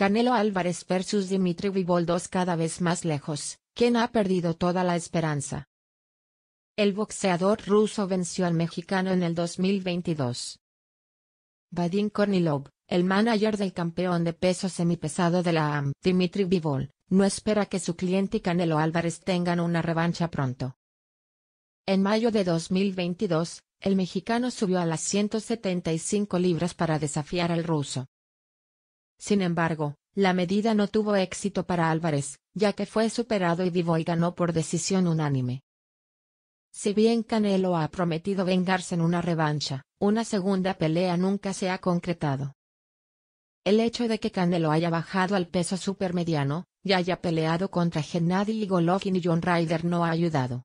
Canelo Álvarez versus Dimitri 2 cada vez más lejos, quien ha perdido toda la esperanza. El boxeador ruso venció al mexicano en el 2022. Vadim Kornilov, el manager del campeón de peso semipesado de la AM, Dimitri Vivol, no espera que su cliente Canelo Álvarez tengan una revancha pronto. En mayo de 2022, el mexicano subió a las 175 libras para desafiar al ruso. Sin embargo, la medida no tuvo éxito para Álvarez, ya que fue superado y Divoy ganó por decisión unánime. Si bien Canelo ha prometido vengarse en una revancha, una segunda pelea nunca se ha concretado. El hecho de que Canelo haya bajado al peso supermediano, y haya peleado contra Gennady Golovkin y John Ryder no ha ayudado.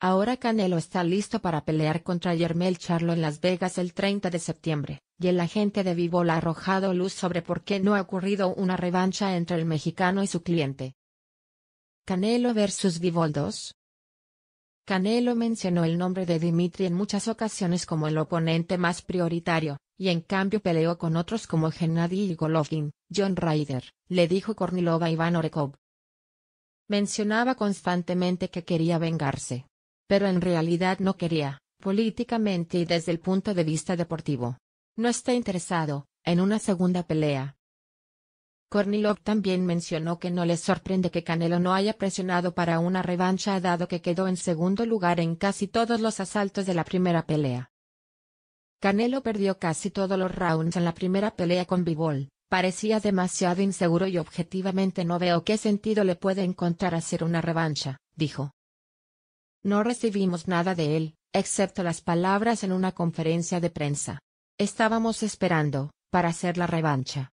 Ahora Canelo está listo para pelear contra Yermel Charlo en Las Vegas el 30 de septiembre y el agente de Vivol ha arrojado luz sobre por qué no ha ocurrido una revancha entre el mexicano y su cliente. Canelo vs Vivol 2 Canelo mencionó el nombre de Dimitri en muchas ocasiones como el oponente más prioritario, y en cambio peleó con otros como Gennady Golovkin, John Ryder, le dijo Kornilova Iván Orekov. Mencionaba constantemente que quería vengarse. Pero en realidad no quería, políticamente y desde el punto de vista deportivo no está interesado en una segunda pelea. Kornilov también mencionó que no le sorprende que Canelo no haya presionado para una revancha dado que quedó en segundo lugar en casi todos los asaltos de la primera pelea. Canelo perdió casi todos los rounds en la primera pelea con Bivol, parecía demasiado inseguro y objetivamente no veo qué sentido le puede encontrar hacer una revancha, dijo. No recibimos nada de él, excepto las palabras en una conferencia de prensa. Estábamos esperando, para hacer la revancha.